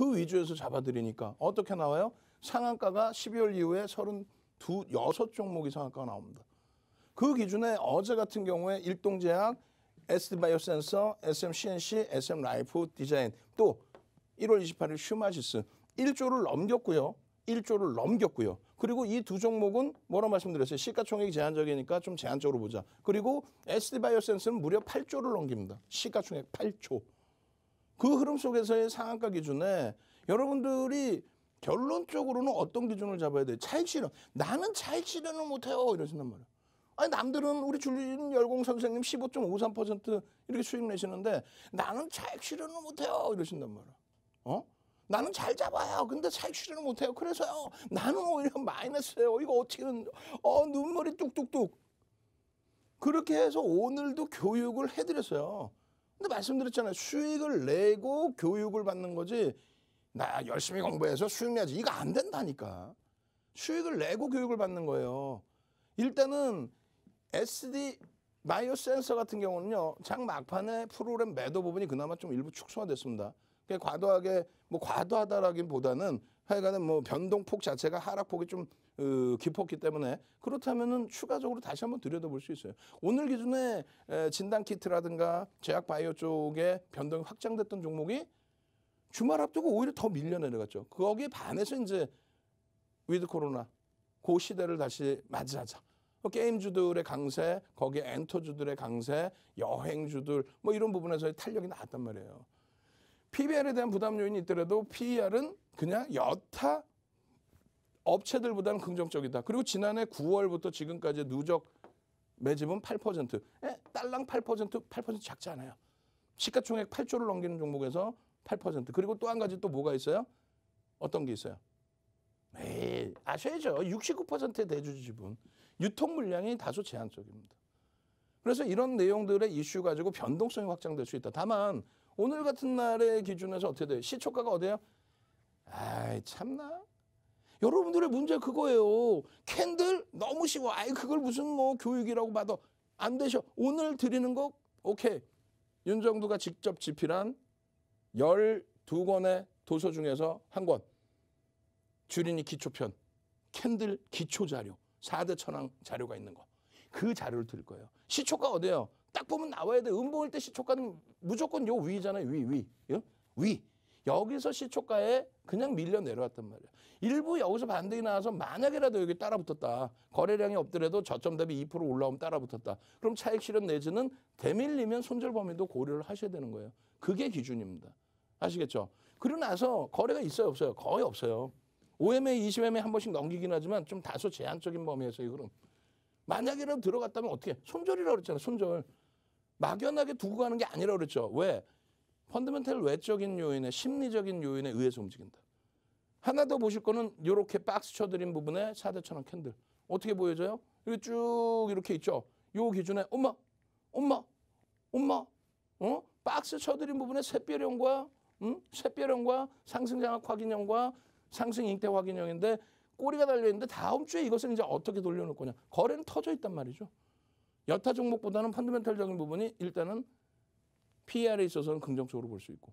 그 위주에서 잡아들이니까 어떻게 나와요? 상한가가 12월 이후에 32, 6종목이 상한가가 나옵니다. 그 기준에 어제 같은 경우에 일동제약, SD바이오센서, SMCNC, SM라이프 디자인 또 1월 28일 슈마시스 1조를 넘겼고요. 1조를 넘겼고요. 그리고 이 두 종목은 뭐라 말씀드렸어요? 시가총액이 제한적이니까 좀 제한적으로 보자. 그리고 SD바이오센스는 무려 8조를 넘깁니다. 시가총액 8조. 그 흐름 속에서의 상한가 기준에 여러분들이 결론적으로는 어떤 기준을 잡아야 돼? 차익 실현. 나는 차익 실현을 못해요. 이러신단 말이에요. 아니, 남들은 우리 줄린 열공 선생님 15.53% 이렇게 수익 내시는데 나는 차익 실현을 못해요. 이러신단 말이에요. 어? 나는 잘 잡아요. 근데 차익 실현을 못해요. 그래서요. 나는 오히려 마이너스예요. 이거 어떻게, 어, 눈물이 뚝뚝뚝. 그렇게 해서 오늘도 교육을 해드렸어요. 근데 말씀드렸잖아요. 수익을 내고 교육을 받는 거지 나 열심히 공부해서 수익 내야지 이거 안 된다니까. 수익을 내고 교육을 받는 거예요. 일단은 SD 마이오 센서 같은 경우는요. 장 막판에 프로그램 매도 부분이 그나마 좀 일부 축소가 됐습니다. 과도하게 뭐 과도하다라기보다는 하여간은 뭐 변동폭 자체가 하락폭이 좀 어, 깊었기 때문에 그렇다면은 추가적으로 다시 한번 들여다볼 수 있어요. 오늘 기준에 진단 키트라든가 제약 바이오 쪽에 변동이 확장됐던 종목이 주말 앞두고 오히려 더 밀려 내려갔죠. 거기에 반해서 이제 위드 코로나 고그 시대를 다시 맞이하자. 뭐 게임주들의 강세, 거기에 엔터주들의 강세, 여행주들 뭐 이런 부분에서의 탄력이 나왔단 말이에요. PBR에 대한 부담 요인이 있더라도 PER은 그냥 여타 업체들보다는 긍정적이다. 그리고 지난해 9월부터 지금까지 누적 매집은 8%. 에? 딸랑 8%, 8% 작지 않아요. 시가총액 8조를 넘기는 종목에서 8%. 그리고 또 한 가지 또 뭐가 있어요? 어떤 게 있어요? 에이, 아셔야죠. 69%의 대주주 지분. 유통 물량이 다소 제한적입니다. 그래서 이런 내용들의 이슈 가지고 변동성이 확장될 수 있다. 다만 오늘 같은 날의 기준에서 어떻게 돼요? 시초가가 어디예요? 아이 참나. 여러분들의 문제 그거예요. 캔들 너무 쉬워. 아이 그걸 무슨 뭐 교육이라고 봐도 안 되셔. 오늘 드리는 거 오케이. 윤정두가 직접 집필한 12권의 도서 중에서 한 권. 주린이 기초편. 캔들 기초 자료. 4대 천왕 자료가 있는 거. 그 자료를 드릴 거예요. 시초가 어디예요? 딱 보면 나와야 돼. 음봉일 때 시초가는 무조건 요 위잖아요. 위, 위. 예? 위. 여기서 시초가에 그냥 밀려 내려왔단 말이야. 일부 여기서 반등이 나와서 만약에라도 여기 따라붙었다. 거래량이 없더라도 저점 대비 2% 올라오면 따라붙었다. 그럼 차익 실현 내지는 대밀리면 손절 범위도 고려를 하셔야 되는 거예요. 그게 기준입니다. 아시겠죠? 그리고 나서 거래가 있어요, 없어요? 거의 없어요. OMA, 20MA 한 번씩 넘기긴 하지만 좀 다소 제한적인 범위에서 이거는 만약에라도 들어갔다면 어떻게? 손절이라고 그랬잖아요, 손절. 막연하게 두고 가는 게 아니라고 그랬죠. 왜? 펀드멘탈 외적인 요인에 심리적인 요인에 의해서 움직인다. 하나 더 보실 거는 이렇게 박스 쳐드린 부분에 4대천왕 캔들. 어떻게 보여져요? 이렇게 쭉 이렇게 있죠. 요 기준에 엄마, 엄마, 엄마, 어? 박스 쳐드린 부분에 샛별형과 음? 샛별형과 상승장악 확인형과 상승 잉태 확인형인데 꼬리가 달려있는데 다음 주에 이것을 이제 어떻게 돌려놓을 거냐. 거래는 터져 있단 말이죠. 여타 종목보다는 펀드멘탈적인 부분이 일단은 PR에 있어서는 긍정적으로 볼 수 있고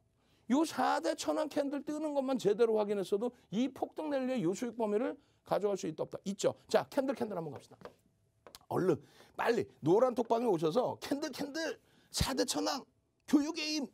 요 4대 천왕 캔들 뜨는 것만 제대로 확인했어도 이 폭등 랠리의 요수익 범위를 가져갈 수 있다 없다. 있죠. 자, 캔들 캔들 한번 갑시다. 얼른 빨리 노란 톡방에 오셔서 캔들 캔들 4대 천왕 교육의 힘